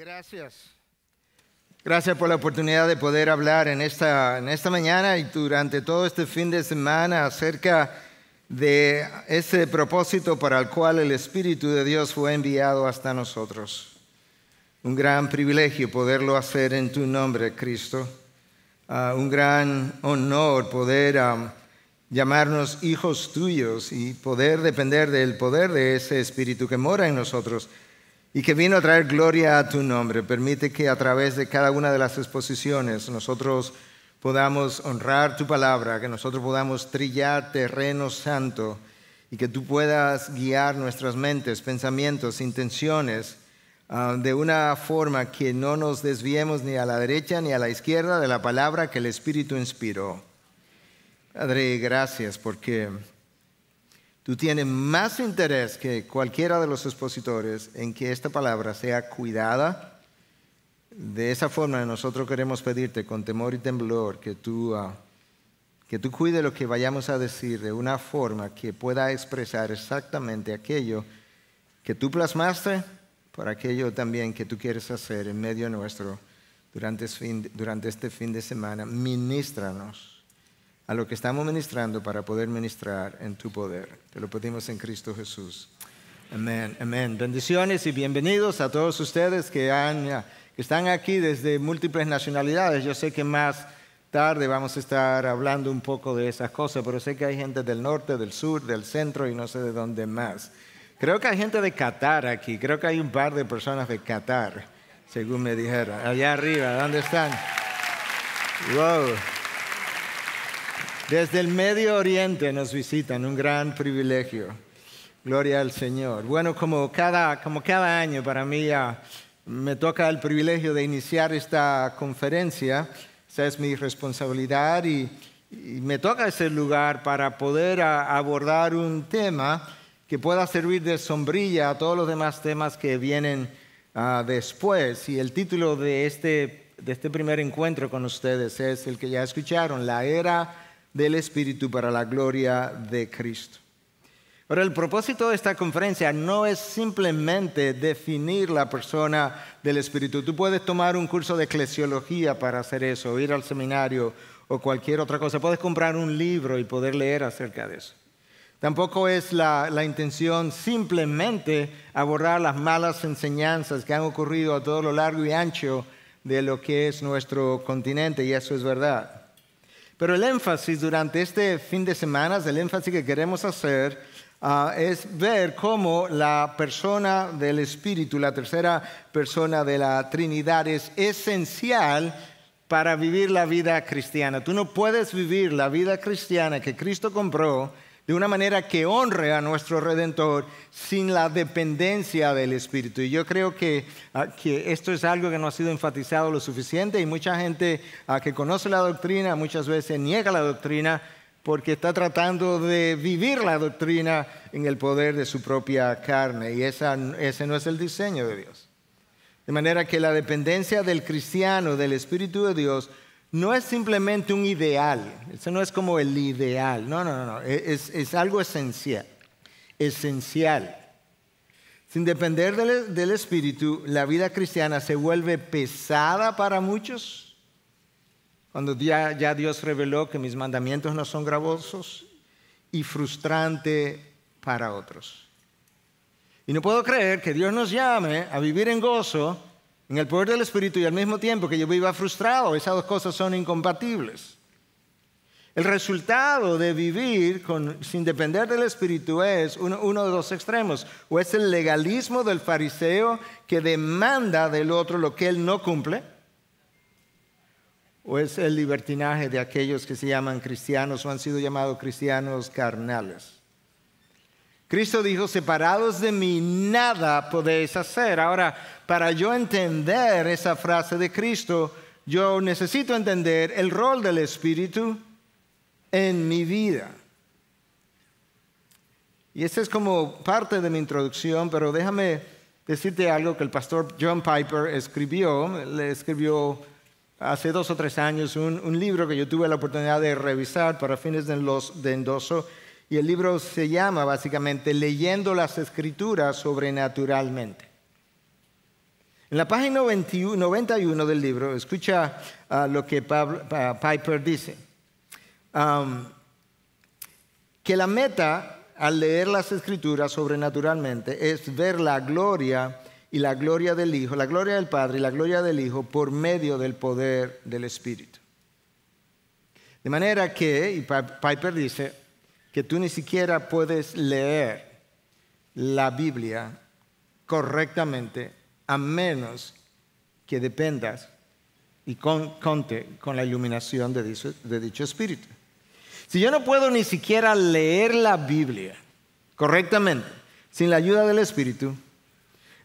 gracias. Gracias por la oportunidad de poder hablar en esta, mañana y durante todo este fin de semana acerca de ese propósito para el cual el Espíritu de Dios fue enviado hasta nosotros. Un gran privilegio poderlo hacer en tu nombre, Cristo. Ah, un gran honor poder ah, llamarnos hijos tuyos y poder depender del poder de ese Espíritu que mora en nosotros y que vino a traer gloria a tu nombre. Permite que a través de cada una de las exposiciones nosotros podamos honrar tu palabra, que nosotros podamos trillar terreno santo y que tú puedas guiar nuestras mentes, pensamientos, intenciones ah, de una forma que no nos desviemos ni a la derecha ni a la izquierda de la palabra que el Espíritu inspiró. Padre, gracias porque Tú tienes más interés que cualquiera de los expositores en que esta palabra sea cuidada. De esa forma nosotros queremos pedirte con temor y temblor que tú, ah, que cuides lo que vayamos a decir de una forma que pueda expresar exactamente aquello que tú plasmaste por aquello también que tú quieres hacer en medio nuestro durante, este fin de semana. Ministranos a lo que estamos ministrando para poder ministrar en tu poder. Te lo pedimos en Cristo Jesús. Amén, amén. Bendiciones y bienvenidos a todos ustedes eh, que, están aquí desde múltiples nacionalidades. Yo sé que más tarde vamos a estar hablando un poco de esas cosas, pero sé que hay gente del norte, del sur, del centro y no sé de dónde más. Creo que hay gente de Qatar aquí, creo que hay un par de personas de Qatar, según me dijeron. Allá arriba, ¿dónde están? Wow. Desde el Medio Oriente nos visitan, un gran privilegio. Gloria al Señor. Bueno, como cada, como cada año para mí ya me toca el privilegio de iniciar esta conferencia, esa es mi responsabilidad y, me toca ese lugar para poder abordar un tema que pueda servir de sombrilla a todos los demás temas que vienen ah, después. Y el título de este, de este primer encuentro con ustedes es el que ya escucharon, la era del Espíritu para la gloria de Cristo. Pero el propósito de esta conferencia no es simplemente definir la persona del Espíritu. Tú puedes tomar un curso de eclesiología para hacer eso, ir al seminario o cualquier otra cosa. Puedes comprar un libro y poder leer acerca de eso. Tampoco es la, la, intención simplemente abordar las malas enseñanzas que han ocurrido a todo lo largo y ancho de lo que es nuestro continente, y eso es verdad. Pero el énfasis durante este fin de semana, el énfasis que queremos hacer ah, es ver cómo la persona del Espíritu, la tercera persona de la Trinidad, es esencial para vivir la vida cristiana. Tú no puedes vivir la vida cristiana que Cristo compró de una manera que honre a nuestro Redentor sin la dependencia del Espíritu. Y yo creo que, ah, esto es algo que no ha sido enfatizado lo suficiente y mucha gente ah, que conoce la doctrina muchas veces niega la doctrina porque está tratando de vivir la doctrina en el poder de su propia carne y ese no es el diseño de Dios. De manera que la dependencia del cristiano, del Espíritu de Dios, no es simplemente un ideal, eso no es como el ideal, no, no, no, e, es, es algo esencial, esencial. Sin depender del, Espíritu, la vida cristiana se vuelve pesada para muchos. Cuando ya Dios reveló que mis mandamientos no son gravosos y frustrante para otros. Y no puedo creer que Dios nos llame a vivir en gozo en el poder del Espíritu y al mismo tiempo que yo viva frustrado. Esas dos cosas son incompatibles. El resultado de vivir sin depender del Espíritu es uno, de los extremos, o es el legalismo del fariseo que demanda del otro lo que él no cumple, o es el libertinaje de aquellos que se llaman cristianos o han sido llamados cristianos carnales. Cristo dijo, separados de mí, nada podéis hacer. Ahora, para yo entender esa frase de Cristo, yo necesito entender el rol del Espíritu en mi vida. Y esta es como parte de mi introducción, pero déjame decirte algo que el pastor John Piper escribió. Le escribió hace dos o tres años un, libro que yo tuve la oportunidad de revisar para fines de, los, de endoso y el libro se llama básicamente Leyendo las Escrituras sobrenaturalmente. En la página 91 del libro, escucha ah, lo que ah, Piper dice. que la meta al leer las escrituras sobrenaturalmente es ver la gloria y la gloria del Hijo, la gloria del Padre y la gloria del Hijo por medio del poder del Espíritu. De manera que, y Piper dice, que tú ni siquiera puedes leer la Biblia correctamente a menos que dependas y conte con la iluminación de dicho espíritu. Si yo no puedo ni siquiera leer la Biblia correctamente sin la ayuda del espíritu,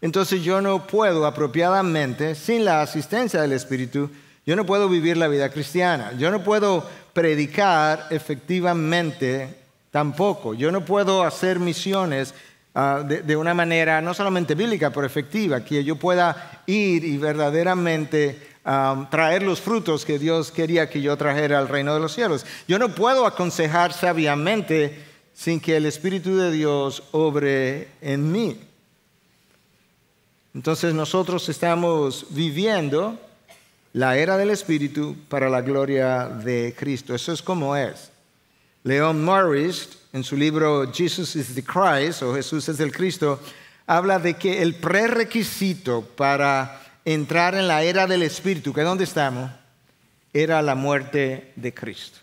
entonces yo no puedo apropiadamente, sin la asistencia del espíritu, yo no puedo vivir la vida cristiana, yo no puedo predicar efectivamente Tampoco. Yo no puedo hacer misiones ah, de, una manera no solamente bíblica, pero efectiva, que yo pueda ir y verdaderamente ah, traer los frutos que Dios quería que yo trajera al reino de los cielos. Yo no puedo aconsejar sabiamente sin que el Espíritu de Dios obre en mí. Entonces nosotros estamos viviendo la era del Espíritu para la gloria de Cristo. Eso es como es. Leon Morris, en su libro Jesus is the Christ o Jesús es el Cristo, habla de que el prerequisito para entrar en la era del Espíritu, que es donde estamos, era la muerte de Cristo.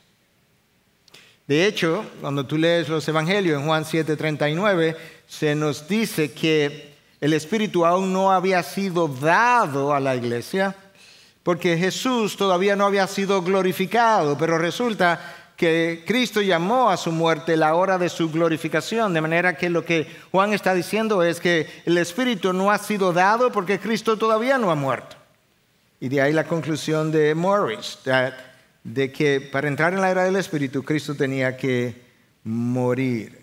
De hecho, cuando tú lees los Evangelios en Juan 7:39, se nos dice que el Espíritu aún no había sido dado a la iglesia, porque Jesús todavía no había sido glorificado, pero resulta que Cristo llamó a su muerte la hora de su glorificación. De manera que lo que Juan está diciendo es que el Espíritu no ha sido dado porque Cristo todavía no ha muerto. Y de ahí la conclusión de Morris, de que para entrar en la era del Espíritu Cristo tenía que morir.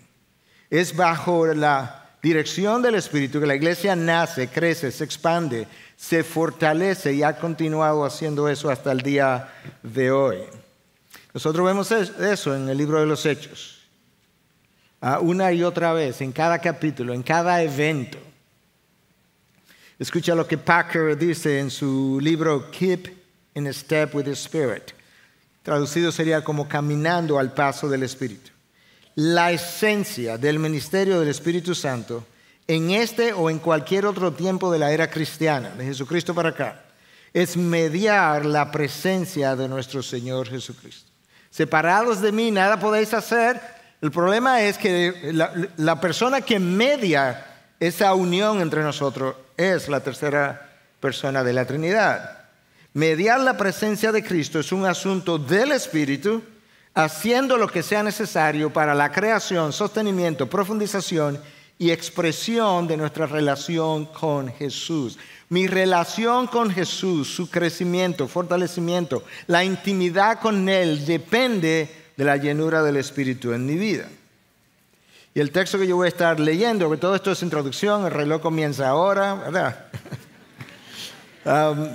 Es bajo la dirección del Espíritu que la iglesia nace, crece, se expande, se fortalece y ha continuado haciendo eso hasta el día de hoy. Nosotros vemos eso en el libro de los Hechos. Ah, una y otra vez, en cada capítulo, en cada evento. Escucha lo que Packer dice en su libro Keep in Step with the Spirit. Traducido sería como caminando al paso del Espíritu. La esencia del ministerio del Espíritu Santo en este o en cualquier otro tiempo de la era cristiana, de Jesucristo para acá, es mediar la presencia de nuestro Señor Jesucristo separados de mí, nada podéis hacer. El problema es que la, persona que media esa unión entre nosotros es la tercera persona de la Trinidad. Mediar la presencia de Cristo es un asunto del Espíritu, haciendo lo que sea necesario para la creación, sostenimiento, profundización y expresión de nuestra relación con Jesús. Mi relación con Jesús, su crecimiento, fortalecimiento, la intimidad con Él depende de la llenura del Espíritu en mi vida. Y el texto que yo voy a estar leyendo, que todo esto es introducción, el reloj comienza ahora, ¿verdad? Um,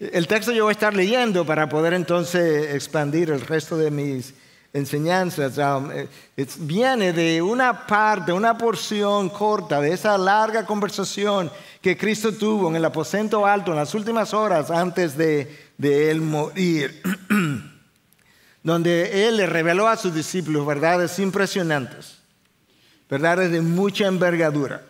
el texto que yo voy a estar leyendo para poder entonces expandir el resto de mis enseñanzas ah, eh, viene de una parte, una porción corta de esa larga conversación que Cristo tuvo en el aposento alto en las últimas horas antes de, de él morir, donde él le reveló a sus discípulos verdades impresionantes, verdades de mucha envergadura.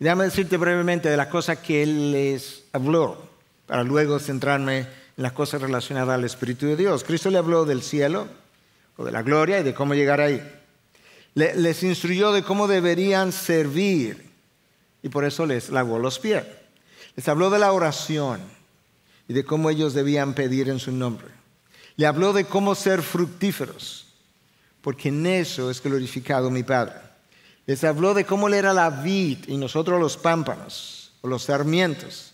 déjame decirte brevemente de las cosas que él les habló, para luego centrarme en las cosas relacionadas al Espíritu de Dios. Cristo le habló del cielo, de la gloria y de cómo llegar ahí. les instruyó de cómo deberían servir y por eso les lavó los pies. Les habló de la oración y de cómo ellos debían pedir en su nombre. Le habló de cómo ser fructíferos, porque en eso es glorificado mi Padre. Les habló de cómo le era la vid y nosotros los pámpanos o los sarmientos,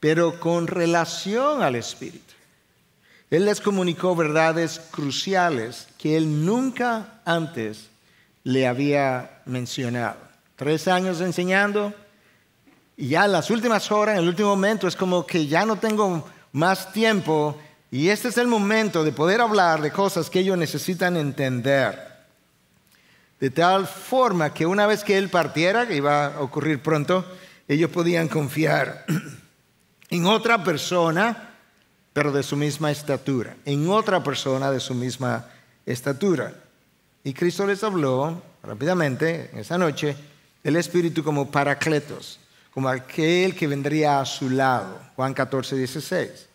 pero con relación al Espíritu. Él les comunicó verdades cruciales que él nunca antes le había mencionado. Tres años enseñando y ya las últimas horas, en el último momento, es como que ya no tengo más tiempo y este es el momento de poder hablar de cosas que ellos necesitan entender. De tal forma que una vez que él partiera, que iba a ocurrir pronto, ellos podían confiar en otra persona pero de su misma estatura, en otra persona de su misma estatura. Y Cristo les habló rápidamente en esa noche del Espíritu como paracletos, como aquel que vendría a su lado, Juan 14, 16,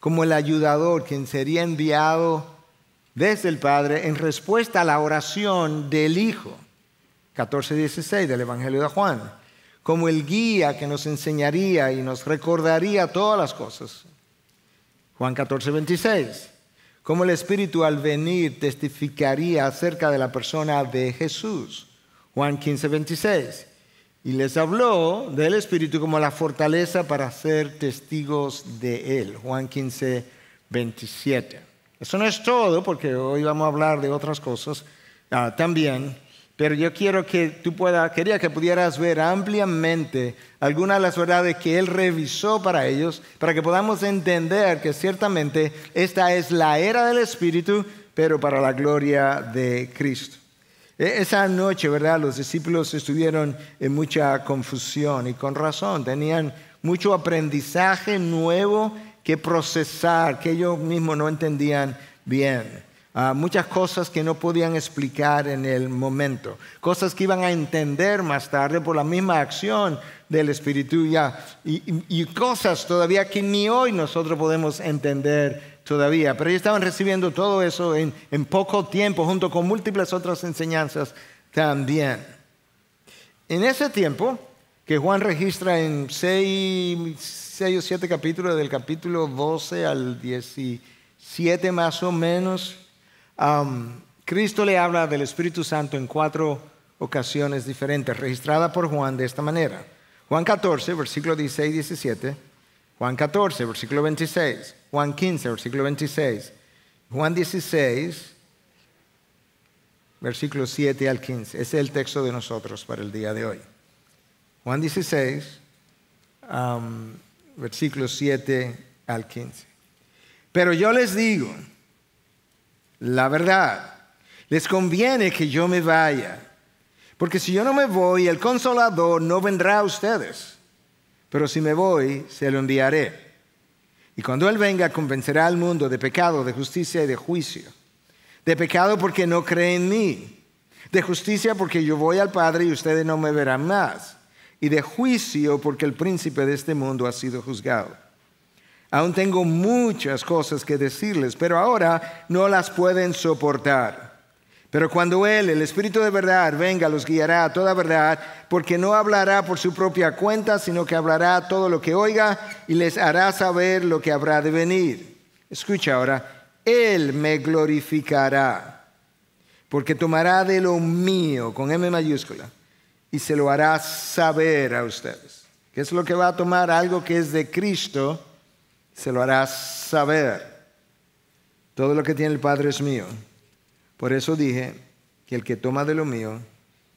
como el ayudador, quien sería enviado desde el Padre en respuesta a la oración del Hijo, 14, 16 del Evangelio de Juan, como el guía que nos enseñaría y nos recordaría todas las cosas, Juan 14, 26. Como el Espíritu al venir testificaría acerca de la persona de Jesús. Juan 15, 26. Y les habló del Espíritu como la fortaleza para ser testigos de Él. Juan 15, 27. Eso no es todo, porque hoy vamos a hablar de otras cosas ah, también. Pero yo quiero que tú puedas, quería que pudieras ver ampliamente algunas de las verdades que él revisó para ellos, para que podamos entender que ciertamente esta es la era del Espíritu, pero para la gloria de Cristo. E-, esa noche, ¿verdad? Los discípulos estuvieron en mucha confusión y con razón, tenían mucho aprendizaje nuevo que procesar, que ellos mismos no entendían bien muchas cosas que no podían explicar en el momento, cosas que iban a entender más tarde por la misma acción del Espíritu ya, y, cosas todavía que ni hoy nosotros podemos entender todavía. Pero ellos estaban recibiendo todo eso en, poco tiempo, junto con múltiples otras enseñanzas también. En ese tiempo, que Juan registra en seis, o siete capítulos, del capítulo 12 al 17 más o menos, Cristo le habla del Espíritu Santo en cuatro ocasiones diferentes, registrada por Juan de esta manera. Juan 14, versículo 16 y 17, Juan 14, versículo 26, Juan 15, versículo 26, Juan 16, versículo 7 al 15. Ese es el texto de nosotros para el día de hoy. Juan 16, versículo 7 al 15. Pero yo les digo, la verdad. Les conviene que yo me vaya, porque si yo no me voy, el consolador no vendrá a ustedes. Pero si me voy, se lo enviaré. Y cuando Él venga, convencerá al mundo de pecado, de justicia y de juicio. De pecado porque no cree en mí. De justicia porque yo voy al Padre y ustedes no me verán más. Y de juicio porque el príncipe de este mundo ha sido juzgado. Aún tengo muchas cosas que decirles, pero ahora no las pueden soportar. Pero cuando Él, el Espíritu de verdad, venga, los guiará a toda verdad, porque no hablará por su propia cuenta, sino que hablará todo lo que oiga y les hará saber lo que habrá de venir. Escucha ahora, Él me glorificará, porque tomará de lo mío, con M mayúscula, y se lo hará saber a ustedes. ¿Qué es lo que va a tomar algo que es de Cristo? se lo hará saber. Todo lo que tiene el Padre es mío. Por eso dije que el que toma de lo mío,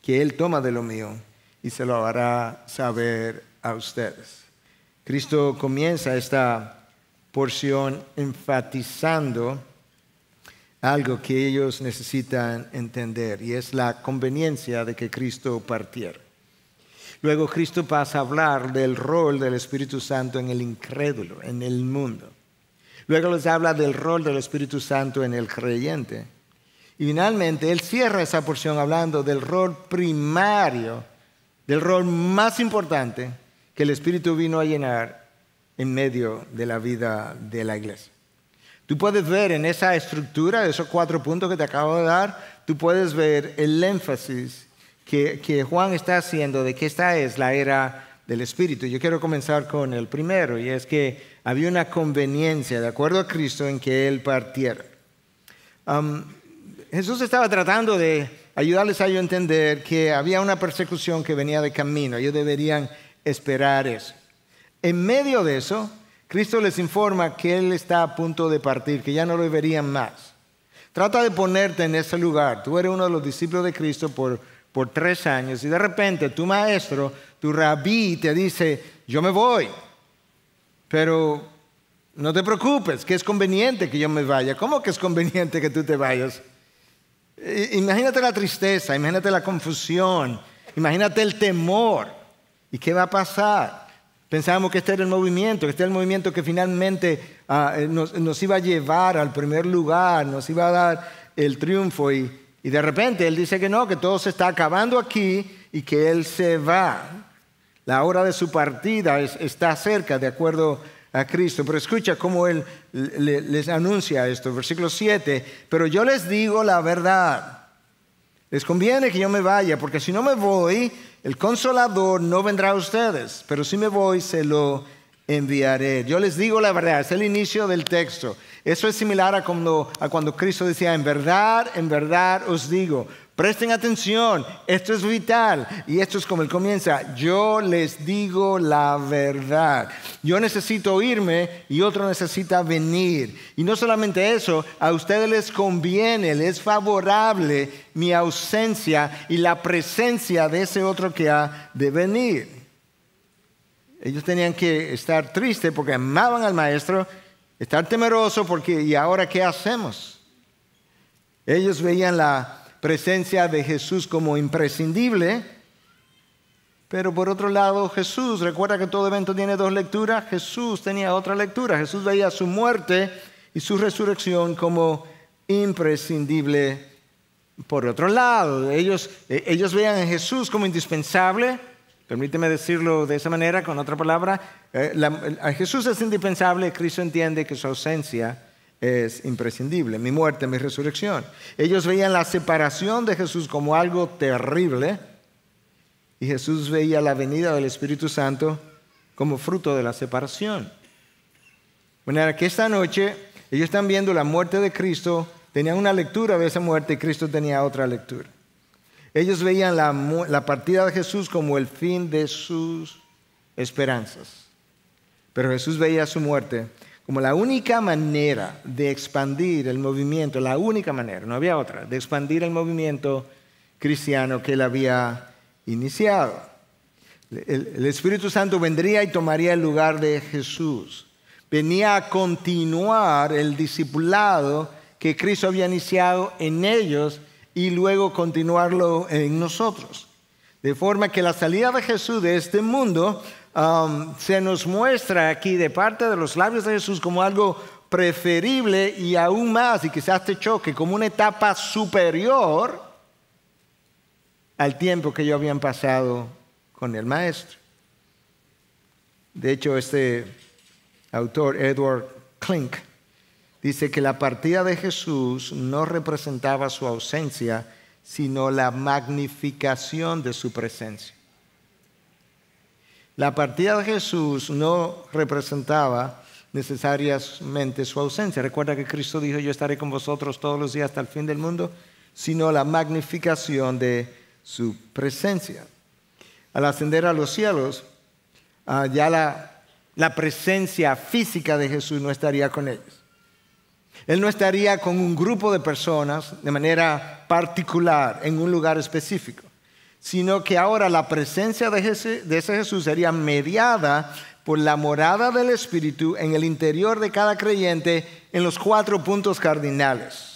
que Él toma de lo mío y se lo hará saber a ustedes. Cristo comienza esta porción enfatizando algo que ellos necesitan entender y es la conveniencia de que Cristo partiera. Luego Cristo pasa a hablar del rol del Espíritu Santo en el incrédulo, en el mundo. Luego les habla del rol del Espíritu Santo en el creyente. Y finalmente él cierra esa porción hablando del rol primario, del rol más importante que el Espíritu vino a llenar en medio de la vida de la iglesia. Tú puedes ver en esa estructura, esos cuatro puntos que te acabo de dar, tú puedes ver el énfasis que, Juan está haciendo de que esta es la era del Espíritu. Yo quiero comenzar con el primero, y es que había una conveniencia, de acuerdo a Cristo, en que Él partiera. Jesús estaba tratando de ayudarles a ellos a entender que había una persecución que venía de camino, ellos deberían esperar eso. En medio de eso, Cristo les informa que Él está a punto de partir, que ya no lo verían más. Trata de ponerte en ese lugar. Tú eres uno de los discípulos de Cristo por por tres años y de repente tu maestro, tu rabí, te dice, yo me voy, pero no te preocupes, que es conveniente que yo me vaya. ¿Cómo que es conveniente que tú te vayas? Imagínate la tristeza, imagínate la confusión, imagínate el temor. ¿Y qué va a pasar? Pensábamos que este era el movimiento, que este era el movimiento que finalmente ah, eh, nos, nos, iba a llevar al primer lugar, nos iba a dar el triunfo y, y de repente él dice que no, que todo se está acabando aquí y que él se va. La hora de su partida está cerca, de acuerdo a Cristo. Pero escucha cómo él les, les anuncia esto, versículo 7. Pero yo les digo la verdad. Les conviene que yo me vaya, porque si no me voy, el consolador no vendrá a ustedes. Pero si me voy, se lo enviaré. Yo les digo la verdad, es el inicio del texto. Eso es similar a cuando, a cuando Cristo decía, en verdad, en verdad os digo, presten atención, esto es vital y esto es como él comienza, yo les digo la verdad. Yo necesito irme y otro necesita venir. Y no solamente eso, a ustedes les conviene, les es favorable mi ausencia y la presencia de ese otro que ha de venir. Ellos tenían que estar tristes porque amaban al maestro, estar temerosos porque ¿y ahora qué hacemos? Ellos veían la presencia de Jesús como imprescindible, pero por otro lado Jesús, recuerda que todo evento tiene dos lecturas, Jesús tenía otra lectura, Jesús veía su muerte y su resurrección como imprescindible. Por otro lado, ellos, eh, ellos veían a Jesús como indispensable, Permíteme decirlo de esa manera, con otra palabra. Eh, a Jesús es indispensable, Cristo entiende que su ausencia es imprescindible, mi muerte, mi resurrección. Ellos veían la separación de Jesús como algo terrible y Jesús veía la venida del Espíritu Santo como fruto de la separación. Bueno, que esta noche ellos están viendo la muerte de Cristo, tenían una lectura de esa muerte y Cristo tenía otra lectura. Ellos veían la, partida de Jesús como el fin de sus esperanzas. Pero Jesús veía su muerte como la única manera de expandir el movimiento, la única manera, no había otra, de expandir el movimiento cristiano que él había iniciado. el Espíritu Santo vendría y tomaría el lugar de Jesús. Venía a continuar el discipulado que Cristo había iniciado en ellos y luego continuarlo en nosotros. De forma que la salida de Jesús de este mundo um, se nos muestra aquí de parte de los labios de Jesús como algo preferible y aún más, y quizás te choque, como una etapa superior al tiempo que yo habían pasado con el maestro. De hecho, este autor, Edward Klink, Dice que la partida de Jesús no representaba su ausencia, sino la magnificación de su presencia. La partida de Jesús no representaba necesariamente su ausencia. Recuerda que Cristo dijo, yo estaré con vosotros todos los días hasta el fin del mundo, sino la magnificación de su presencia. Al ascender a los cielos, ah, ya la, la presencia física de Jesús no estaría con ellos él no estaría con un grupo de personas de manera particular en un lugar específico, sino que ahora la presencia de ese, Jesús sería mediada por la morada del Espíritu en el interior de cada creyente en los cuatro puntos cardinales.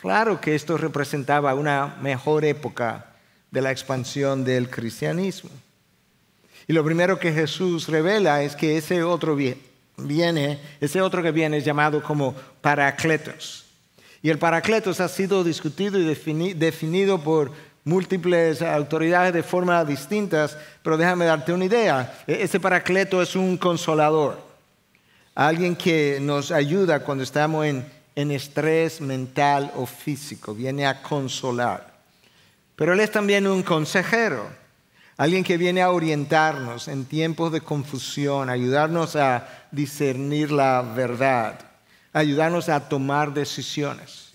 Claro que esto representaba una mejor época de la expansión del cristianismo. Y lo primero que Jesús revela es que ese otro bien viene, ese otro que viene es llamado como paracletos. Y el paracletos ha sido discutido y definido por múltiples autoridades de formas distintas, pero déjame darte una idea. E-, ese paracleto es un consolador, alguien que nos ayuda cuando estamos en estrés mental o físico, viene a consolar. Pero él es también un consejero Alguien que viene a orientarnos en tiempos de confusión, ayudarnos a discernir la verdad, ayudarnos a tomar decisiones.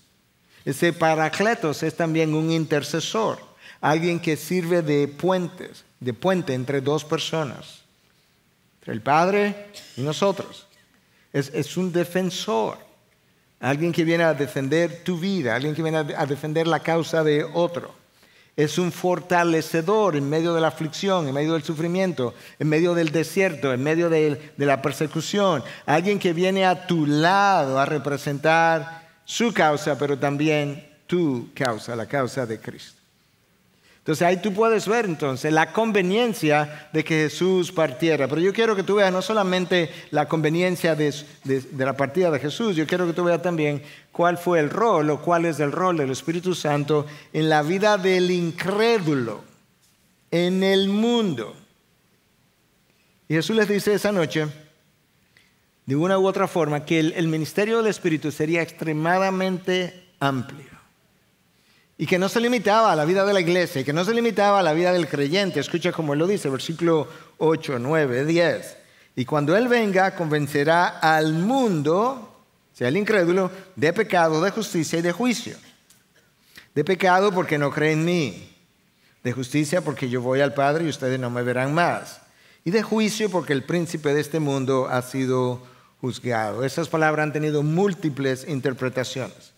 Ese paracletos es también un intercesor, alguien que sirve de de puente entre dos personas, entre el Padre y nosotros. Es, es un defensor, alguien que viene a defender tu vida, alguien que viene a defender la causa de otro es un fortalecedor en medio de la aflicción, en medio del sufrimiento, en medio del desierto, en medio de, la persecución. Alguien que viene a tu lado a representar su causa, pero también tu causa, la causa de Cristo. Entonces ahí tú puedes ver entonces la conveniencia de que Jesús partiera. Pero yo quiero que tú veas no solamente la conveniencia de, la partida de Jesús, yo quiero que tú veas también cuál fue el rol o cuál es el rol del Espíritu Santo en la vida del incrédulo, en el mundo. Y Jesús les dice esa noche, de una u otra forma, que el ministerio del Espíritu sería extremadamente amplio. Y que no se limitaba a la vida de la iglesia, y que no se limitaba a la vida del creyente. Escucha cómo él lo dice, versículo 8, 9, 10. Y cuando Él venga, convencerá al mundo, sea el incrédulo, de pecado, de justicia y de juicio. De pecado porque no cree en mí. De justicia porque yo voy al Padre y ustedes no me verán más. Y de juicio porque el príncipe de este mundo ha sido juzgado. Esas palabras han tenido múltiples interpretaciones.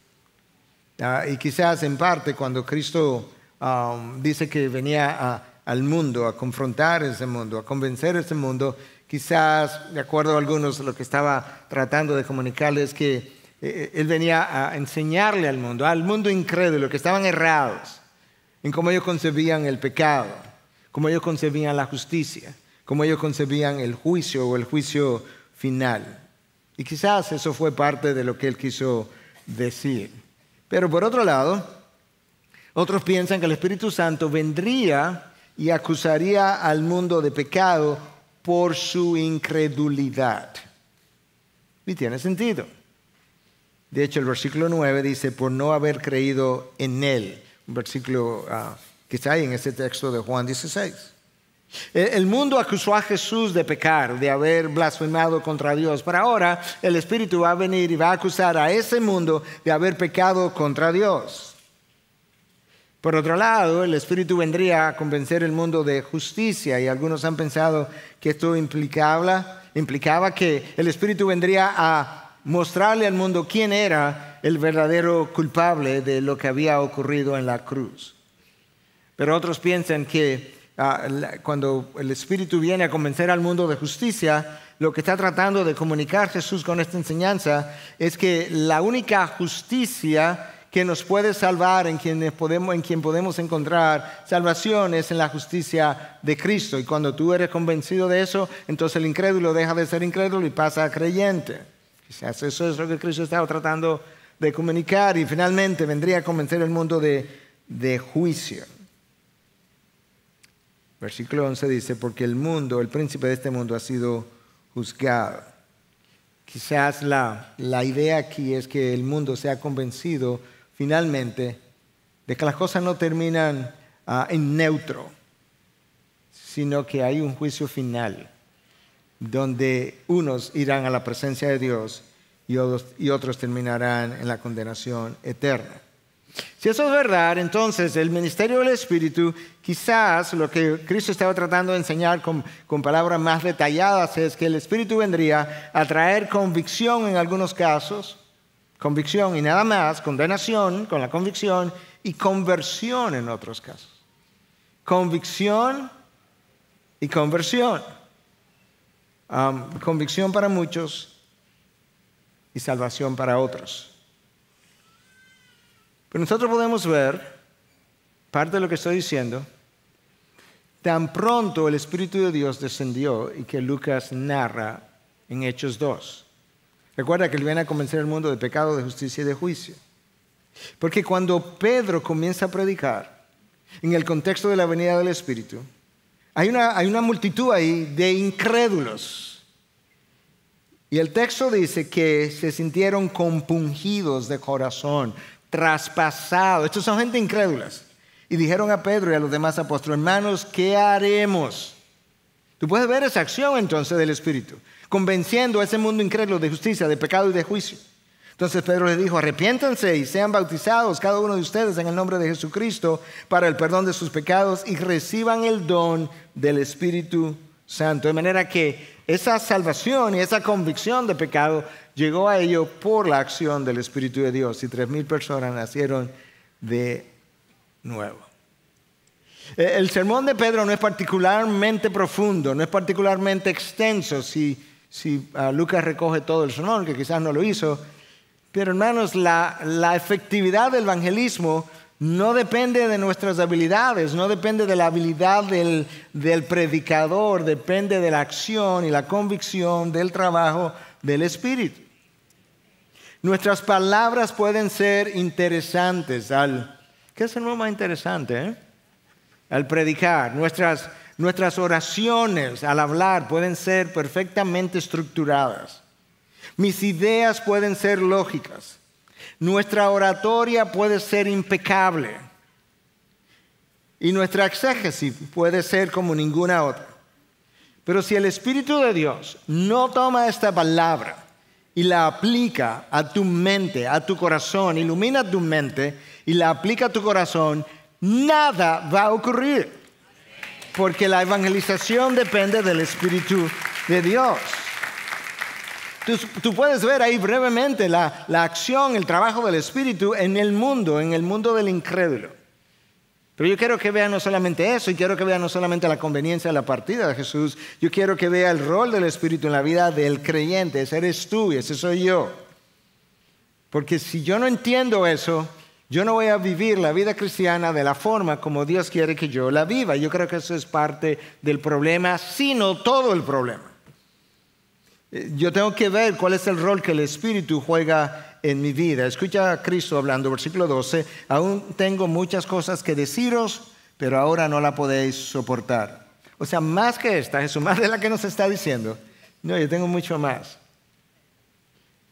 Ah, y quizás en parte cuando Cristo um, dice que venía al mundo, a confrontar ese mundo, a convencer ese mundo, quizás, de acuerdo a algunos, lo que estaba tratando de comunicarles es que eh, Él venía a enseñarle al mundo, al mundo incrédulo, que estaban errados en cómo ellos concebían el pecado, cómo ellos concebían la justicia, cómo ellos concebían el juicio o el juicio final. Y quizás eso fue parte de lo que Él quiso decir. Pero por otro lado, otros piensan que el Espíritu Santo vendría y acusaría al mundo de pecado por su incredulidad. Y tiene sentido. De hecho, el versículo 9 dice, por no haber creído en Él. Un versículo ah, que está ahí en este texto de Juan 16. Eh, el mundo acusó a Jesús de pecar, de haber blasfemado contra Dios, pero ahora el Espíritu va a venir y va a acusar a ese mundo de haber pecado contra Dios. Por otro lado, el Espíritu vendría a convencer el mundo de justicia y algunos han pensado que esto implicaba, implicaba que el Espíritu vendría a mostrarle al mundo quién era el verdadero culpable de lo que había ocurrido en la cruz. Pero otros piensan que cuando el Espíritu viene a convencer al mundo de justicia, lo que está tratando de comunicar Jesús con esta enseñanza es que la única justicia que nos puede salvar, en quien podemos, encontrar salvación, es en la justicia de Cristo. Y cuando tú eres convencido de eso, entonces el incrédulo deja de ser incrédulo y pasa a creyente. Quizás eso es lo que Cristo estaba tratando de comunicar y finalmente vendría a convencer al mundo de juicio. Versículo 11 dice, porque el mundo, el príncipe de este mundo ha sido juzgado. Quizás la, idea aquí es que el mundo se ha convencido finalmente de que las cosas no terminan ah, en neutro, sino que hay un juicio final donde unos irán a la presencia de Dios y otros terminarán en la condenación eterna. Si eso es verdad, entonces el ministerio del Espíritu, quizás lo que Cristo estaba tratando de enseñar con, palabras más detalladas es que el Espíritu vendría a traer convicción en algunos casos, convicción y nada más, condenación con la convicción y conversión en otros casos. Convicción y conversión. convicción para muchos y salvación para otros. Pero nosotros podemos ver, parte de lo que estoy diciendo, tan pronto el Espíritu de Dios descendió y que Lucas narra en Hechos 2. Recuerda que él viene a convencer al mundo de pecado, de justicia y de juicio. Porque cuando Pedro comienza a predicar, en el contexto de la venida del Espíritu, hay una, hay una multitud ahí de incrédulos. Y el texto dice que se sintieron compungidos de corazón, traspasado. Estos son gente incrédulas. Y dijeron a Pedro y a los demás apóstoles, hermanos, ¿qué haremos? Tú puedes ver esa acción entonces del Espíritu, convenciendo a ese mundo incrédulo de justicia, de pecado y de juicio. Entonces Pedro les dijo, arrepiéntanse y sean bautizados cada uno de ustedes en el nombre de Jesucristo para el perdón de sus pecados y reciban el don del Espíritu Santo. De manera que esa salvación y esa convicción de pecado llegó a ellos por la acción del Espíritu de Dios y tres mil personas nacieron de nuevo. E, el sermón de Pedro no es particularmente profundo, no es particularmente extenso, si, ah, Lucas recoge todo el sermón, que quizás no lo hizo, pero hermanos, la efectividad del evangelismo no depende de nuestras habilidades, no depende de la habilidad del, predicador, depende de la acción y la convicción del trabajo del Espíritu. Nuestras palabras pueden ser interesantes al... ¿Qué es el más interesante? Eh? Al predicar. nuestras oraciones al hablar pueden ser perfectamente estructuradas. Mis ideas pueden ser lógicas. Nuestra oratoria puede ser impecable y nuestra exégesis puede ser como ninguna otra. Pero si el Espíritu de Dios no toma esta palabra y la aplica a tu mente, a tu corazón, ilumina tu mente y la aplica a tu corazón, nada va a ocurrir. Porque la evangelización depende del Espíritu de Dios. Tú, puedes ver ahí brevemente la, la acción, el trabajo del Espíritu en el mundo, en el mundo del incrédulo. Pero yo quiero que vean no solamente eso, y quiero que vean no solamente la conveniencia de la partida de Jesús, yo quiero que vea el rol del Espíritu en la vida del creyente. Ese eres tú y ese soy yo. Porque si yo no entiendo eso, yo no voy a vivir la vida cristiana de la forma como Dios quiere que yo la viva. Yo creo que eso es parte del problema, sino todo el problema. Eh, yo tengo que ver cuál es el rol que el Espíritu juega en mi vida. Escucha a Cristo hablando, versículo 12, aún tengo muchas cosas que deciros, pero ahora no la podéis soportar. O sea, más que esta, Jesús, más de la que nos está diciendo. No, yo tengo mucho más.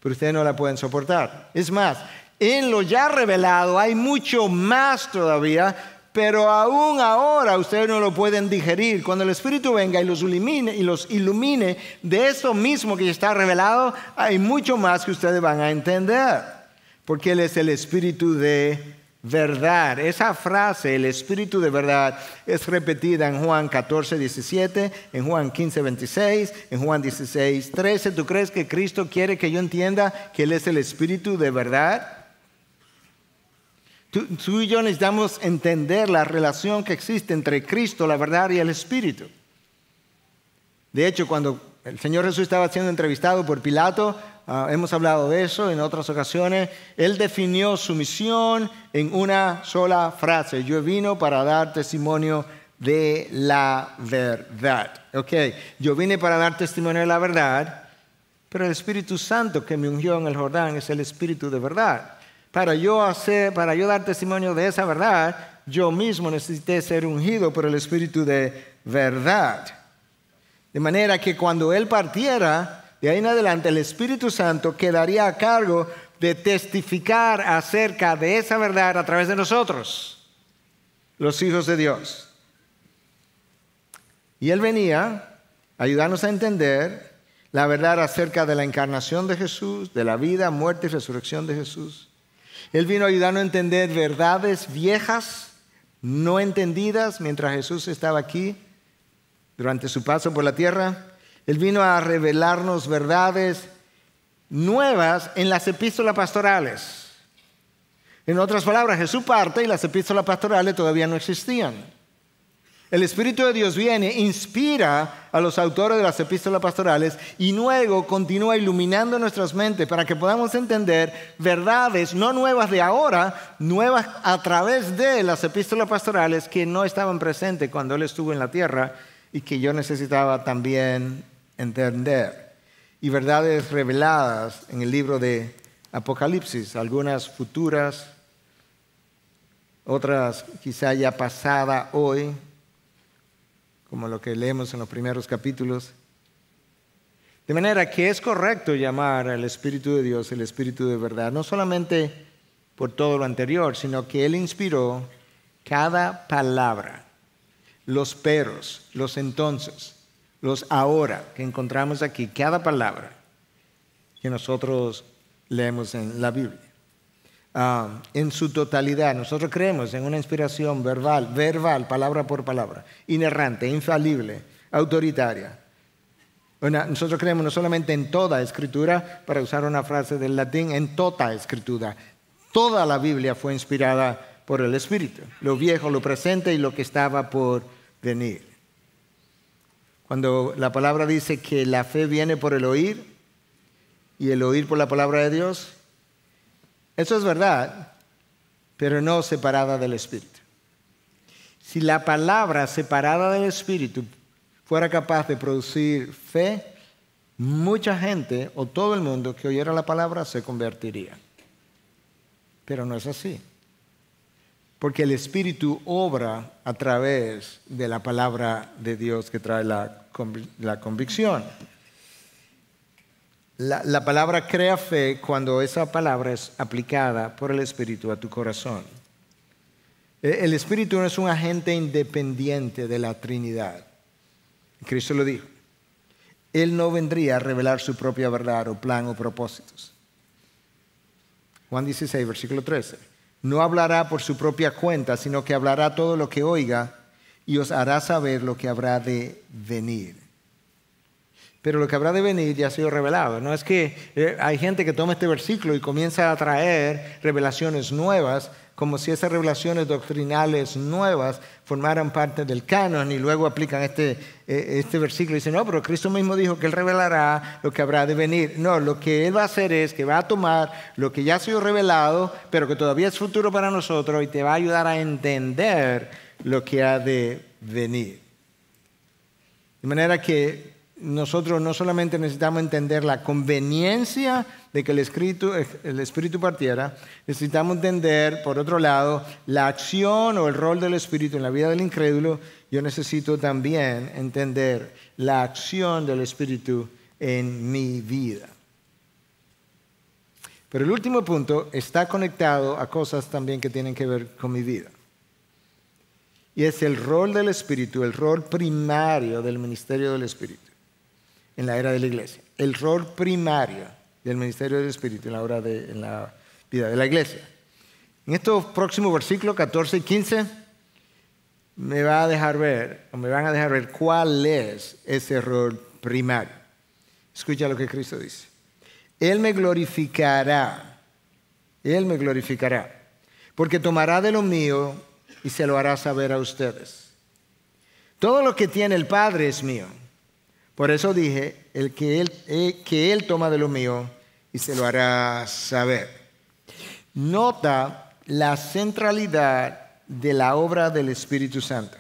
Pero ustedes no la pueden soportar. Es más, en lo ya revelado hay mucho más todavía pero aún ahora ustedes no lo pueden digerir. Cuando el Espíritu venga y los ilumine, y los ilumine de eso mismo que está revelado, hay mucho más que ustedes van a entender, porque Él es el Espíritu de verdad. Esa frase, el Espíritu de verdad, es repetida en Juan 14, 17, en Juan 15, 26, en Juan 16, 13. ¿Tú crees que Cristo quiere que yo entienda que Él es el Espíritu de verdad? Tú, y yo necesitamos entender la relación que existe entre Cristo, la verdad y el Espíritu. De hecho, cuando el Señor Jesús estaba siendo entrevistado por Pilato, ah, hemos hablado de eso en otras ocasiones, Él definió su misión en una sola frase, yo vino para dar testimonio de la verdad. Ok, yo vine para dar testimonio de la verdad, pero el Espíritu Santo que me ungió en el Jordán es el Espíritu de verdad. Para yo, hacer, para dar testimonio de esa verdad, yo mismo necesité ser ungido por el Espíritu de verdad. De manera que cuando Él partiera, de ahí en adelante el Espíritu Santo quedaría a cargo de testificar acerca de esa verdad a través de nosotros, los hijos de Dios. Y Él venía a ayudarnos a entender la verdad acerca de la encarnación de Jesús, de la vida, muerte y resurrección de Jesús, él vino a ayudarnos a entender verdades viejas, no entendidas, mientras Jesús estaba aquí, durante su paso por la tierra. Él vino a revelarnos verdades nuevas en las epístolas pastorales. En otras palabras, Jesús parte y las epístolas pastorales todavía no existían. El Espíritu de Dios viene, inspira a los autores de las epístolas pastorales y luego continúa iluminando nuestras mentes para que podamos entender verdades no nuevas de ahora, nuevas a través de las epístolas pastorales que no estaban presentes cuando Él estuvo en la tierra y que yo necesitaba también entender. Y verdades reveladas en el libro de Apocalipsis, algunas futuras, otras quizá ya pasada hoy como lo que leemos en los primeros capítulos. De manera que es correcto llamar al Espíritu de Dios el Espíritu de verdad, no solamente por todo lo anterior, sino que Él inspiró cada palabra, los peros, los entonces, los ahora que encontramos aquí, cada palabra que nosotros leemos en la Biblia. Ah, en su totalidad. Nosotros creemos en una inspiración verbal, verbal, palabra por palabra, inerrante, infalible, autoritaria. nosotros creemos no solamente en toda escritura, para usar una frase del latín, en toda escritura. Toda la Biblia fue inspirada por el Espíritu, lo viejo, lo presente y lo que estaba por venir. Cuando la palabra dice que la fe viene por el oír y el oír por la palabra de Dios, eso es verdad, pero no separada del Espíritu. Si la palabra separada del Espíritu fuera capaz de producir fe, mucha gente o todo el mundo que oyera la palabra se convertiría. Pero no es así. Porque el Espíritu obra a través de la palabra de Dios que trae la, la convicción. La, palabra crea fe cuando esa palabra es aplicada por el Espíritu a tu corazón. E, el Espíritu no es un agente independiente de la Trinidad. Cristo lo dijo. Él no vendría a revelar su propia verdad o plan o propósitos. Juan 16, versículo 13. No hablará por su propia cuenta, sino que hablará todo lo que oiga y os hará saber lo que habrá de venir pero lo que habrá de venir ya ha sido revelado. No es que eh, hay gente que toma este versículo y comienza a traer revelaciones nuevas, como si esas revelaciones doctrinales nuevas formaran parte del canon y luego aplican este, eh, este versículo y dicen, no, pero Cristo mismo dijo que Él revelará lo que habrá de venir. No, lo que Él va a hacer es que va a tomar lo que ya ha sido revelado, pero que todavía es futuro para nosotros y te va a ayudar a entender lo que ha de venir. De manera que nosotros no solamente necesitamos entender la conveniencia de que el espíritu, el espíritu, partiera, necesitamos entender, por otro lado, la acción o el rol del Espíritu en la vida del incrédulo, yo necesito también entender la acción del Espíritu en mi vida. Pero el último punto está conectado a cosas también que tienen que ver con mi vida. Y es el rol del Espíritu, el rol primario del ministerio del Espíritu en la era de la iglesia. El rol primario del ministerio del Espíritu en la, hora de, la vida de la iglesia. En estos próximos versículos 14 y 15 me va a dejar ver, o me van a dejar ver cuál es ese rol primario. Escucha lo que Cristo dice. Él me glorificará. Él me glorificará. Porque tomará de lo mío y se lo hará saber a ustedes. Todo lo que tiene el Padre es mío. Por eso dije, el que él, eh, que él toma de lo mío y se lo hará saber. Nota la centralidad de la obra del Espíritu Santo.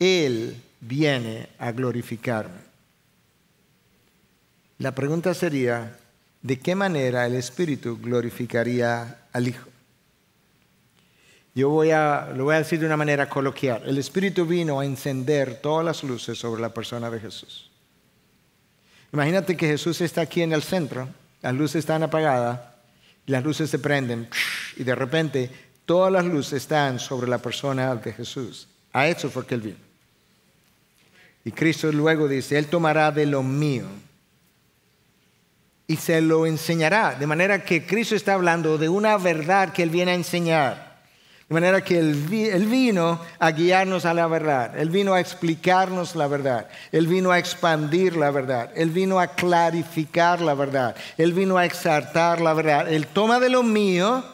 Él viene a glorificarme. La pregunta sería, ¿de qué manera el Espíritu glorificaría al Hijo? Yo voy a, lo voy a decir de una manera coloquial. El Espíritu vino a encender todas las luces sobre la persona de Jesús. Imagínate que Jesús está aquí en el centro, las luces están apagadas, las luces se prenden y de repente todas las luces están sobre la persona de Jesús. A eso fue que él vino. Y Cristo luego dice, Él tomará de lo mío y se lo enseñará. De manera que Cristo está hablando de una verdad que Él viene a enseñar. De manera que Él, vino a guiarnos a la verdad, Él vino a explicarnos la verdad, Él vino a expandir la verdad, Él vino a clarificar la verdad, Él vino a exaltar la verdad. Él toma de lo mío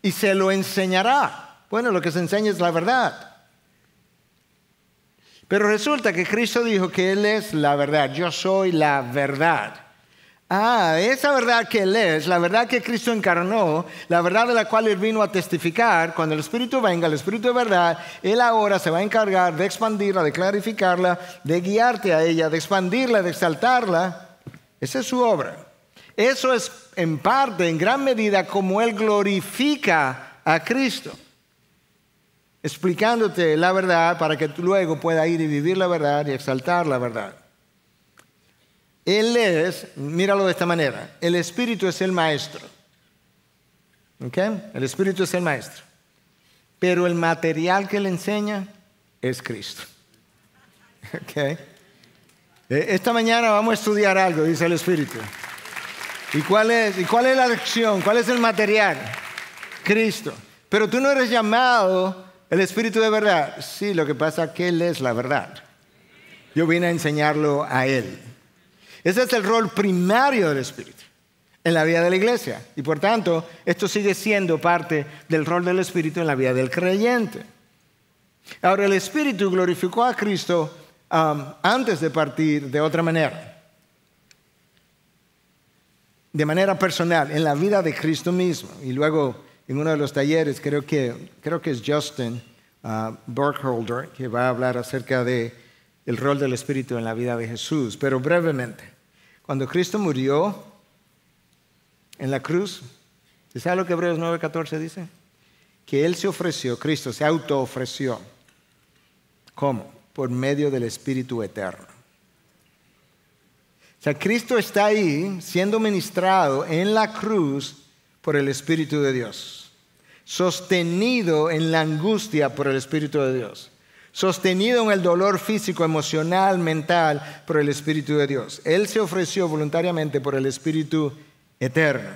y se lo enseñará. Bueno, lo que se enseña es la verdad. Pero resulta que Cristo dijo que Él es la verdad, yo soy la verdad. Ah, esa verdad que Él es, la verdad que Cristo encarnó, la verdad de la cual Él vino a testificar, cuando el Espíritu venga, el Espíritu de verdad, Él ahora se va a encargar de expandirla, de clarificarla, de guiarte a ella, de expandirla, de exaltarla. Esa es su obra. Eso es en parte, en gran medida, como Él glorifica a Cristo, explicándote la verdad para que tú luego puedas ir y vivir la verdad y exaltar la verdad. Él es, míralo de esta manera, el Espíritu es el maestro. ¿ok? El Espíritu es el maestro. Pero el material que le enseña es Cristo. ¿ok? Eh, esta mañana vamos a estudiar algo, dice el Espíritu. ¿Y cuál es, y cuál es la lección? ¿Cuál es el material? Cristo. Pero tú no eres llamado el Espíritu de verdad. Sí, lo que pasa es que Él es la verdad. Yo vine a enseñarlo a Él. Ese es el rol primario del Espíritu en la vida de la iglesia. Y por tanto, esto sigue siendo parte del rol del Espíritu en la vida del creyente. Ahora, el Espíritu glorificó a Cristo um, antes de partir de otra manera. De manera personal, en la vida de Cristo mismo. Y luego, en uno de los talleres, creo que, creo que es Justin uh, Burkholder, que va a hablar acerca de el rol del Espíritu en la vida de Jesús. Pero brevemente, cuando Cristo murió en la cruz, ¿sabe lo que Hebreos 9:14 dice? Que Él se ofreció, Cristo se auto ofreció. ¿Cómo? Por medio del Espíritu Eterno. O sea, Cristo está ahí siendo ministrado en la cruz por el Espíritu de Dios, sostenido en la angustia por el Espíritu de Dios sostenido en el dolor físico, emocional, mental, por el Espíritu de Dios. Él se ofreció voluntariamente por el Espíritu eterno.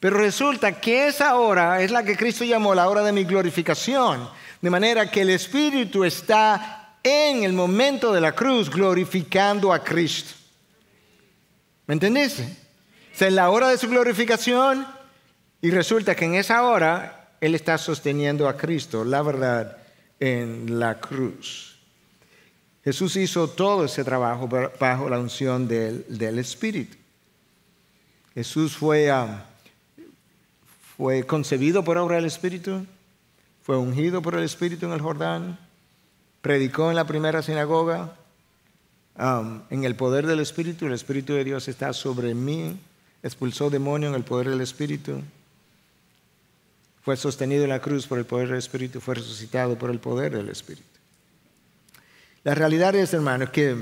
Pero resulta que esa hora es la que Cristo llamó la hora de mi glorificación, de manera que el Espíritu está en el momento de la cruz glorificando a Cristo. ¿Me entendés? O sea, en la hora de su glorificación y resulta que en esa hora Él está sosteniendo a Cristo, la verdad en la cruz. Jesús hizo todo ese trabajo bajo la unción del, Espíritu. Jesús fue, fue concebido por obra del Espíritu, fue ungido por el Espíritu en el Jordán, predicó en la primera sinagoga, en el poder del Espíritu, el Espíritu de Dios está sobre mí, expulsó demonio en el poder del Espíritu, fue sostenido en la cruz por el poder del Espíritu, fue resucitado por el poder del Espíritu. La realidad es, hermanos, que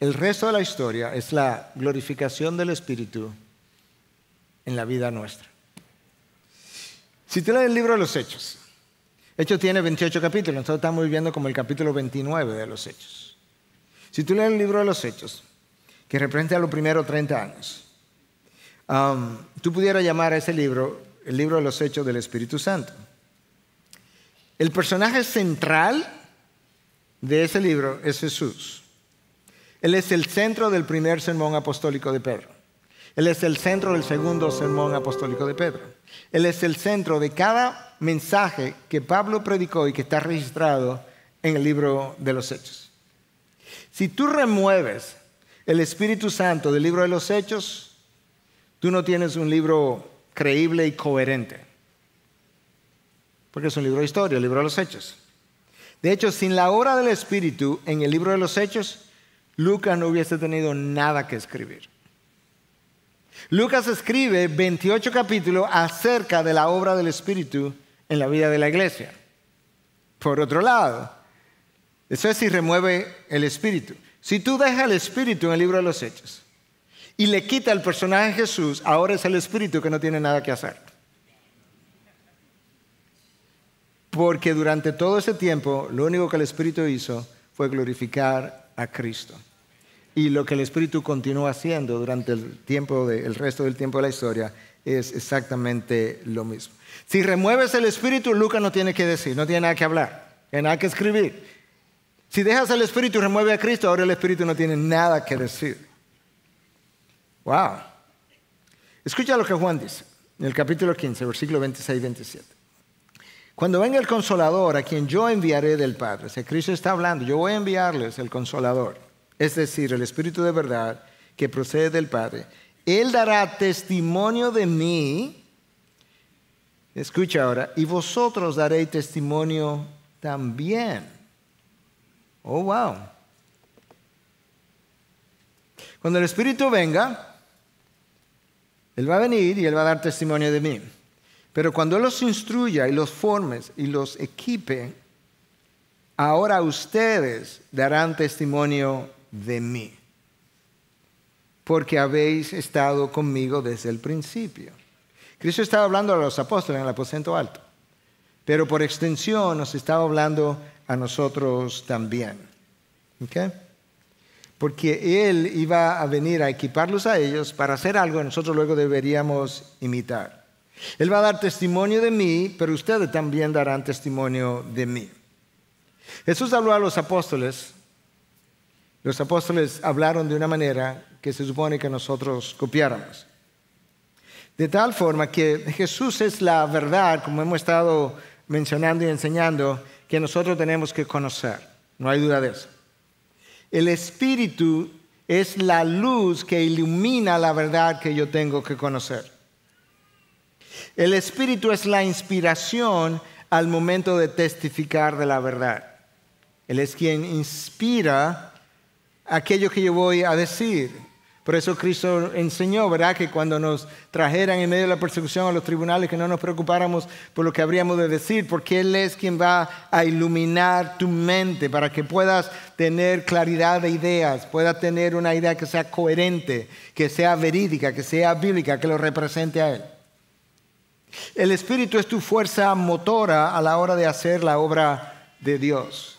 el resto de la historia es la glorificación del Espíritu en la vida nuestra. Si tú lees el libro de los Hechos, Hechos tiene 28 capítulos, nosotros estamos viviendo como el capítulo 29 de los Hechos. Si tú lees el libro de los Hechos, que representa los primeros 30 años, um, tú pudieras llamar a ese libro el libro de los Hechos del Espíritu Santo. El personaje central de ese libro es Jesús. Él es el centro del primer sermón apostólico de Pedro. Él es el centro del segundo sermón apostólico de Pedro. Él es el centro de cada mensaje que Pablo predicó y que está registrado en el libro de los Hechos. Si tú remueves el Espíritu Santo del libro de los Hechos, tú no tienes un libro creíble y coherente. Porque es un libro de historia, el libro de los hechos. De hecho, sin la obra del Espíritu en el libro de los hechos, Lucas no hubiese tenido nada que escribir. Lucas escribe 28 capítulos acerca de la obra del Espíritu en la vida de la iglesia. Por otro lado, eso es si remueve el Espíritu. Si tú dejas el Espíritu en el libro de los Hechos, y le quita el personaje de Jesús, ahora es el Espíritu que no tiene nada que hacer. Porque durante todo ese tiempo lo único que el Espíritu hizo fue glorificar a Cristo. Y lo que el Espíritu continúa haciendo durante el, tiempo resto del tiempo de la historia es exactamente lo mismo. Si remueves el Espíritu, Lucas no tiene que decir, no tiene nada que hablar, no tiene nada que escribir. Si dejas el Espíritu y remueves a Cristo, ahora el Espíritu no tiene nada que decir. Wow. Escucha lo que Juan dice en el capítulo 15, versículo 26 y 27. Cuando venga el consolador a quien yo enviaré del Padre, o sea, Cristo está hablando, yo voy a enviarles el consolador, es decir, el Espíritu de verdad que procede del Padre, Él dará testimonio de mí, escucha ahora, y vosotros daréis testimonio también. Oh, wow. Cuando el Espíritu venga, él va a venir y Él va a dar testimonio de mí. Pero cuando Él los instruya y los forme y los equipe, ahora ustedes darán testimonio de mí. Porque habéis estado conmigo desde el principio. Cristo estaba hablando a los apóstoles en el aposento alto, pero por extensión nos estaba hablando a nosotros también. ¿Okay? porque Él iba a venir a equiparlos a ellos para hacer algo que nosotros luego deberíamos imitar. Él va a dar testimonio de mí, pero ustedes también darán testimonio de mí. Jesús habló a los apóstoles. Los apóstoles hablaron de una manera que se supone que nosotros copiáramos. De tal forma que Jesús es la verdad, como hemos estado mencionando y enseñando, que nosotros tenemos que conocer. No hay duda de eso. El Espíritu es la luz que ilumina la verdad que yo tengo que conocer. El Espíritu es la inspiración al momento de testificar de la verdad. Él es quien inspira aquello que yo voy a decir. Por eso Cristo enseñó, ¿verdad?, que cuando nos trajeran en medio de la persecución a los tribunales, que no nos preocupáramos por lo que habríamos de decir, porque Él es quien va a iluminar tu mente para que puedas tener claridad de ideas, puedas tener una idea que sea coherente, que sea verídica, que sea bíblica, que lo represente a Él. El Espíritu es tu fuerza motora a la hora de hacer la obra de Dios.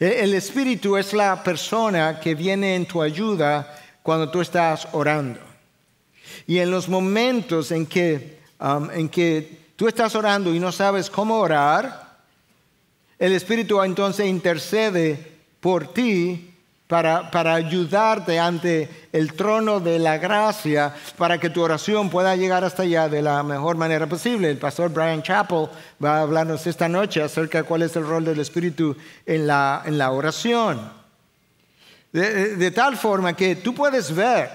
El Espíritu es la persona que viene en tu ayuda cuando tú estás orando. Y en los momentos en que, um, en que tú estás orando y no sabes cómo orar, el Espíritu entonces intercede por ti para, ayudarte ante el trono de la gracia, para que tu oración pueda llegar hasta allá de la mejor manera posible. El pastor Brian Chappell va a hablarnos esta noche acerca de cuál es el rol del Espíritu en la, oración. De, de tal forma que tú puedes ver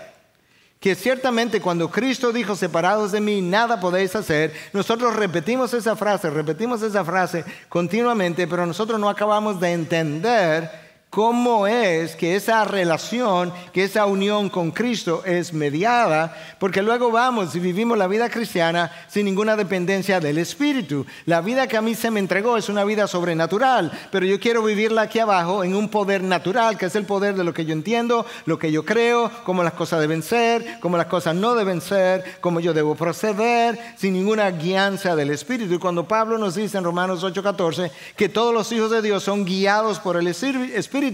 que ciertamente cuando Cristo dijo, separados de mí, nada podéis hacer, nosotros repetimos esa frase, repetimos esa frase continuamente, pero nosotros no acabamos de entender cómo es que esa relación, que esa unión con Cristo es mediada, porque luego vamos y vivimos la vida cristiana sin ninguna dependencia del Espíritu. La vida que a mí se me entregó es una vida sobrenatural, pero yo quiero vivirla aquí abajo en un poder natural, que es el poder de lo que yo entiendo, lo que yo creo, cómo las cosas deben ser, cómo las cosas no deben ser, cómo yo debo proceder, sin ninguna guianza del Espíritu. Y cuando Pablo nos dice en Romanos 8:14 que todos los hijos de Dios son guiados por el Espíritu,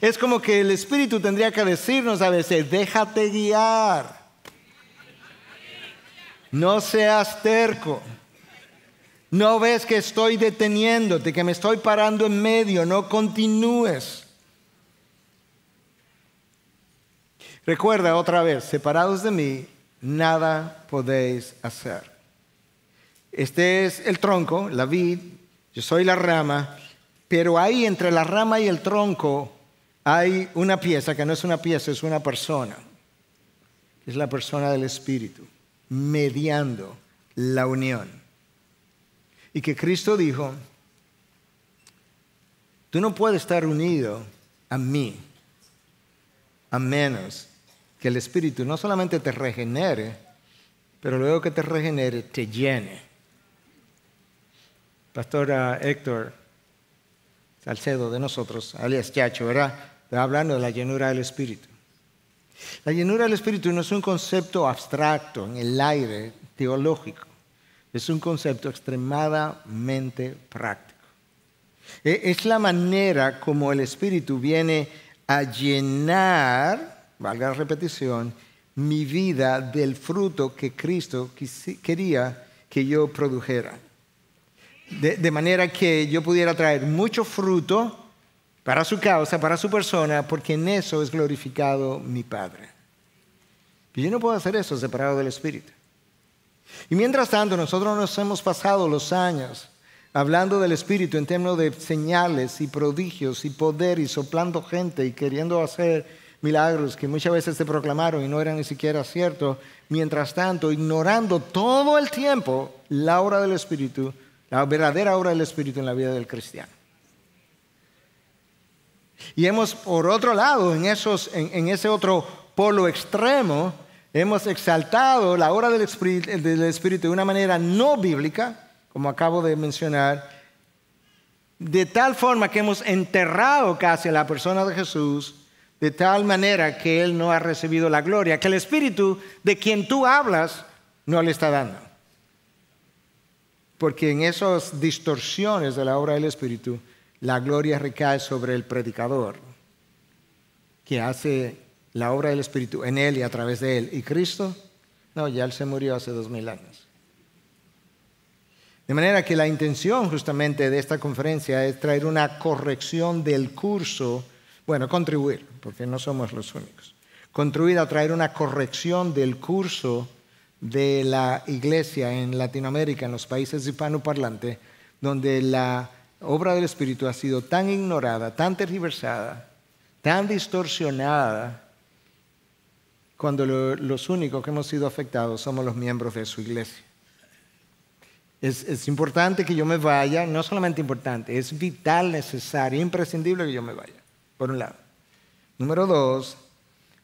es como que el Espíritu tendría que decirnos a veces, déjate guiar. No seas terco. No ves que estoy deteniéndote, que me estoy parando en medio, no continúes. Recuerda otra vez, separados de mí, nada podéis hacer. Este es el tronco, la vid, yo soy la rama, pero ahí entre la rama y el tronco hay una pieza que no es una pieza, es una persona. Es la persona del Espíritu, mediando la unión. Y que Cristo dijo, tú no puedes estar unido a mí, a menos que el Espíritu no solamente te regenere, pero luego que te regenere, te llene. Pastor Héctor, Salcedo de nosotros, alias Chacho, ¿verdad? hablando de la llenura del Espíritu. La llenura del Espíritu no es un concepto abstracto en el aire teológico, es un concepto extremadamente práctico. E, es la manera como el Espíritu viene a llenar, valga la repetición, mi vida del fruto que Cristo quería que yo produjera de, manera que yo pudiera traer mucho fruto para su causa, para su persona, porque en eso es glorificado mi Padre. Y yo no puedo hacer eso separado del Espíritu. Y mientras tanto, nosotros nos hemos pasado los años hablando del Espíritu en términos de señales y prodigios y poder y soplando gente y queriendo hacer milagros que muchas veces se proclamaron y no eran ni siquiera ciertos, mientras tanto ignorando todo el tiempo la obra del Espíritu la verdadera obra del Espíritu en la vida del cristiano. Y hemos, por otro lado, en, ese otro polo extremo, hemos exaltado la obra del Espíritu, del Espíritu de una manera no bíblica, como acabo de mencionar, de tal forma que hemos enterrado casi a la persona de Jesús, de tal manera que Él no ha recibido la gloria, que el Espíritu de quien tú hablas no le está dando. Porque en esas distorsiones de la obra del Espíritu, la gloria recae sobre el predicador, que hace la obra del Espíritu en él y a través de él. ¿Y Cristo? No, ya él se murió hace dos mil años. De manera que la intención justamente de esta conferencia es traer una corrección del curso, bueno, contribuir, porque no somos los únicos, contribuir a traer una corrección del curso de la iglesia en Latinoamérica, en los países hispanoparlantes, donde la obra del Espíritu ha sido tan ignorada, tan tergiversada, tan distorsionada, cuando los únicos que hemos sido afectados somos los miembros de su iglesia. Es, es importante que yo me vaya, no solamente importante, es vital, necesario, imprescindible que yo me vaya, por un lado. Número dos,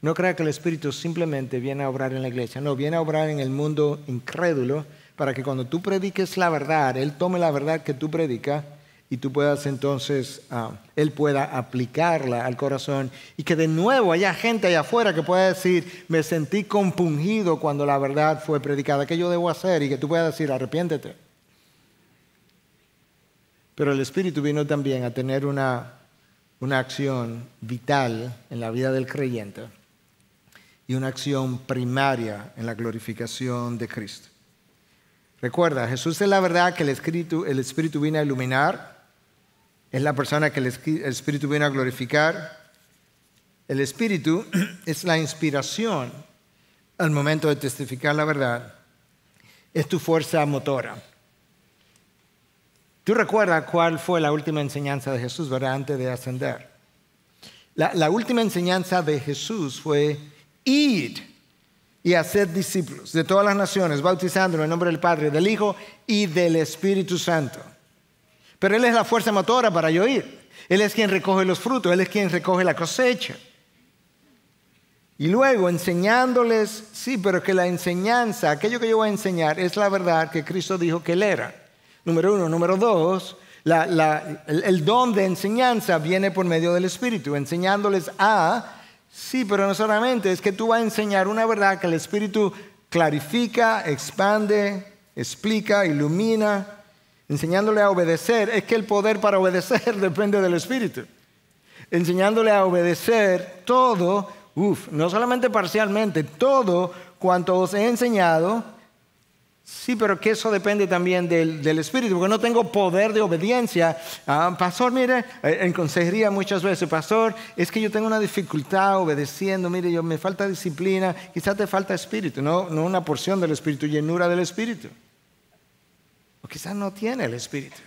no crea que el Espíritu simplemente viene a obrar en la iglesia, no, viene a obrar en el mundo incrédulo para que cuando tú prediques la verdad, Él tome la verdad que tú predicas y tú puedas entonces, ah, Él pueda aplicarla al corazón y que de nuevo haya gente allá afuera que pueda decir, me sentí compungido cuando la verdad fue predicada, ¿qué yo debo hacer? Y que tú puedas decir, arrepiéntete. Pero el Espíritu vino también a tener una acción vital en la vida del creyente y una acción primaria en la glorificación de Cristo. Recuerda, Jesús es la verdad que el Espíritu, el vino a iluminar, es la persona que el Espíritu vino a glorificar. El Espíritu es la inspiración al momento de testificar la verdad, es tu fuerza motora. Tú recuerdas cuál fue la última enseñanza de Jesús, ¿verdad? Antes de ascender. la última enseñanza de Jesús fue y hacer discípulos de todas las naciones, bautizando en el nombre del Padre, del Hijo y del Espíritu Santo. Pero Él es la fuerza motora para yo ir. Él es quien recoge los frutos, Él es quien recoge la cosecha. Y luego enseñándoles, sí, pero que la enseñanza, aquello que yo voy a enseñar, es la verdad que Cristo dijo que Él era. Número uno. Número dos, el don de enseñanza viene por medio del Espíritu, enseñándoles a Sí, pero no solamente, es que tú vas a enseñar una verdad que el Espíritu clarifica, expande, explica, ilumina, enseñándole a obedecer. Es que el poder para obedecer depende del Espíritu. Enseñándole a obedecer todo, uff, no solamente parcialmente, todo cuanto os he enseñado, Sí, pero que eso depende también del, Espíritu, porque no tengo poder de obediencia. Ah, pastor, mire, eh, en consejería muchas veces, pastor, es que yo tengo una dificultad obedeciendo, mire, yo me falta disciplina, quizás te falta Espíritu, no, no una porción del Espíritu, llenura del Espíritu. O quizás no tiene el Espíritu.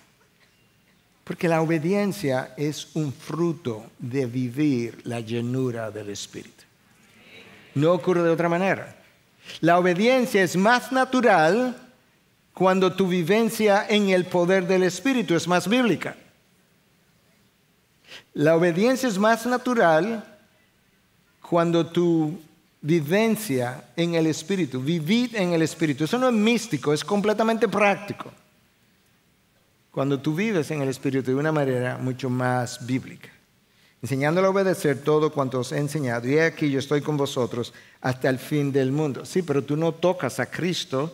Porque la obediencia es un fruto de vivir la llenura del Espíritu. No ocurre de otra manera. La obediencia es más natural cuando tu vivencia en el poder del Espíritu es más bíblica. La obediencia es más natural cuando tu vivencia en el Espíritu, vivir en el Espíritu, eso no es místico, es completamente práctico. Cuando tú vives en el Espíritu de una manera mucho más bíblica enseñándole a obedecer todo cuanto os he enseñado. Y aquí yo estoy con vosotros hasta el fin del mundo. Sí, pero tú no tocas a Cristo,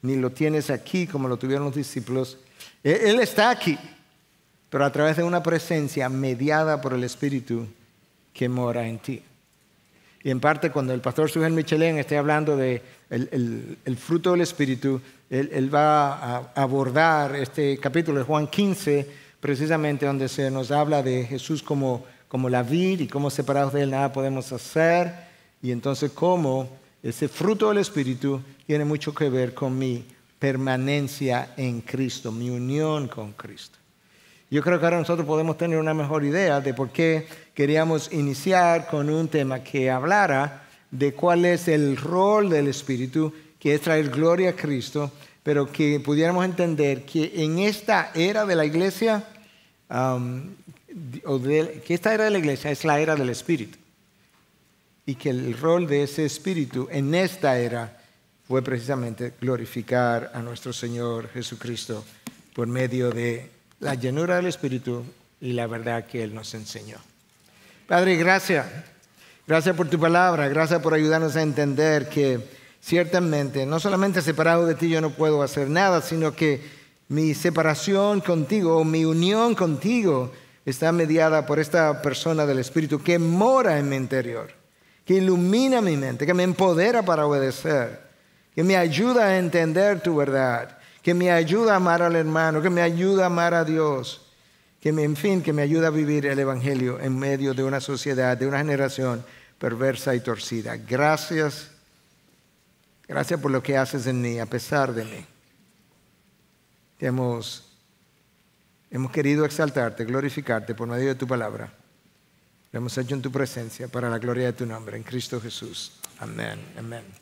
ni lo tienes aquí como lo tuvieron los discípulos. Él está aquí, pero a través de una presencia mediada por el Espíritu que mora en ti. Y en parte cuando el pastor Sujel Michelén esté hablando del de el, fruto del Espíritu, él, va a abordar este capítulo de Juan 15, precisamente donde se nos habla de Jesús como como la vid y cómo separados de él nada podemos hacer. Y entonces cómo ese fruto del Espíritu tiene mucho que ver con mi permanencia en Cristo, mi unión con Cristo. Yo creo que ahora nosotros podemos tener una mejor idea de por qué queríamos iniciar con un tema que hablara de cuál es el rol del Espíritu, que es traer gloria a Cristo, pero que pudiéramos entender que en esta era de la iglesia, que esta era de la iglesia es la era del Espíritu y que el rol de ese Espíritu en esta era fue precisamente glorificar a nuestro Señor Jesucristo por medio de la llenura del Espíritu y la verdad que Él nos enseñó. Padre, gracias. Gracias por tu palabra, gracias por ayudarnos a entender que ciertamente, no solamente separado de ti yo no puedo hacer nada, sino que mi separación contigo, o mi unión contigo, está mediada por esta persona del Espíritu que mora en mi interior, que ilumina mi mente, que me empodera para obedecer, que me ayuda a entender tu verdad, que me ayuda a amar al hermano, que me ayuda a amar a Dios, que me, en fin, que me ayuda a vivir el Evangelio en medio de una sociedad, de una generación perversa y torcida. Gracias, gracias por lo que haces en mí, a pesar de mí. Te hemos Hemos querido exaltarte, glorificarte por medio de tu palabra. Lo hemos hecho en tu presencia para la gloria de tu nombre, en Cristo Jesús. Amén, amén.